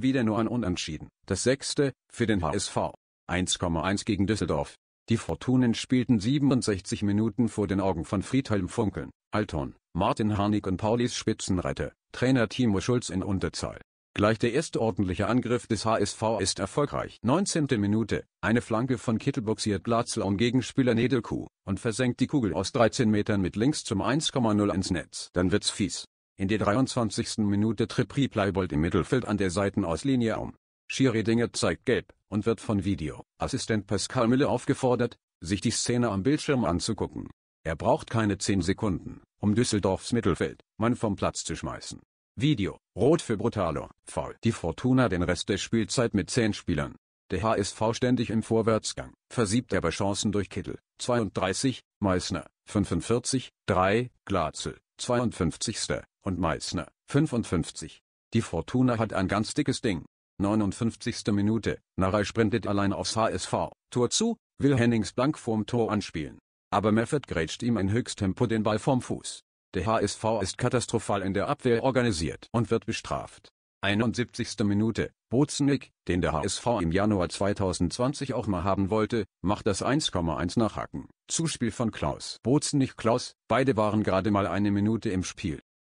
wieder nur ein Unentschieden. Das sechste, für den HSV. 1,1 gegen Düsseldorf. Die Fortunen spielten 67 Minuten vor den Augen von Friedhelm Funkeln, Alton, Martin Harnik und Paulis Spitzenreiter, Trainer Timo Schulz in Unterzahl. Gleich der erste ordentliche Angriff des HSV ist erfolgreich. 19. Minute, eine Flanke von Kittel boxiert Glatzler um Gegenspieler Nedelkuh und versenkt die Kugel aus 13 Metern mit links zum 1,0 ins Netz. Dann wird's fies. In der 23. Minute tritt Riepleibold im Mittelfeld an der Seitenauslinie um. Schieredinger zeigt Gelb und wird von Videoassistent Pascal Müller aufgefordert, sich die Szene am Bildschirm anzugucken. Er braucht keine 10 Sekunden, um Düsseldorfs Mittelfeld, Mann vom Platz zu schmeißen. Video, Rot für Brutalo, faul. Die Fortuna den Rest der Spielzeit mit 10 Spielern. Der HSV ständig im Vorwärtsgang, versiebt aber Chancen durch Kittel, 32, Meißner, 45, 3, Glatzel, 52 und Meißner, 55. Die Fortuna hat ein ganz dickes Ding. 59. Minute, Narei sprintet allein aufs HSV, Tor zu, will Hennings blank vorm Tor anspielen. Aber Meffert grätscht ihm in Höchsttempo den Ball vom Fuß. Der HSV ist katastrophal in der Abwehr organisiert und wird bestraft. 71. Minute, Bozenik, den der HSV im Januar 2020 auch mal haben wollte, macht das 1,1 nach Hacken. Zuspiel von Klaus Bozenik Klaus, beide waren gerade mal eine Minute im Spiel.